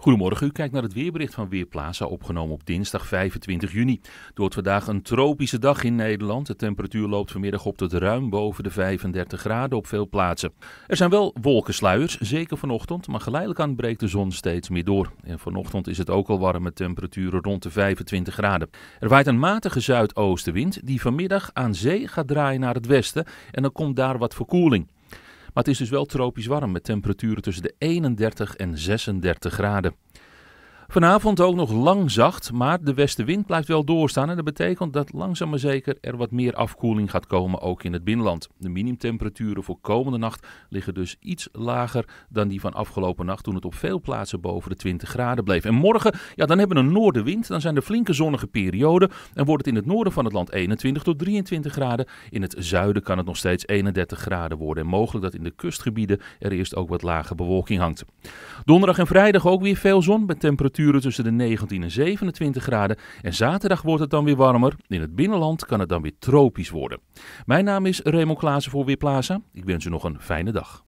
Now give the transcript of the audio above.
Goedemorgen, u kijkt naar het weerbericht van Weerplaza, opgenomen op dinsdag 25 juni. Door Het vandaag een tropische dag in Nederland. De temperatuur loopt vanmiddag op tot ruim boven de 35 graden op veel plaatsen. Er zijn wel wolkensluiers, zeker vanochtend, maar geleidelijk aan breekt de zon steeds meer door. En vanochtend is het ook al warm met temperaturen rond de 25 graden. Er waait een matige zuidoostenwind die vanmiddag aan zee gaat draaien naar het westen en dan komt daar wat verkoeling. Maar het is dus wel tropisch warm met temperaturen tussen de 31 en 36 graden. Vanavond ook nog lang zacht, maar de westenwind blijft wel doorstaan. En dat betekent dat langzaam maar zeker er wat meer afkoeling gaat komen, ook in het binnenland. De minimumtemperaturen voor komende nacht liggen dus iets lager dan die van afgelopen nacht, toen het op veel plaatsen boven de 20 graden bleef. En morgen, ja, dan hebben we een noordenwind, dan zijn er flinke zonnige perioden en wordt het in het noorden van het land 21 tot 23 graden. In het zuiden kan het nog steeds 31 graden worden en mogelijk dat in de kustgebieden er eerst ook wat lage bewolking hangt. Donderdag en vrijdag ook weer veel zon met temperaturen tussen de 19 en 27 graden. En zaterdag wordt het dan weer warmer. In het binnenland kan het dan weer tropisch worden. Mijn naam is Raymond Klaassen voor Weerplaza. Ik wens u nog een fijne dag.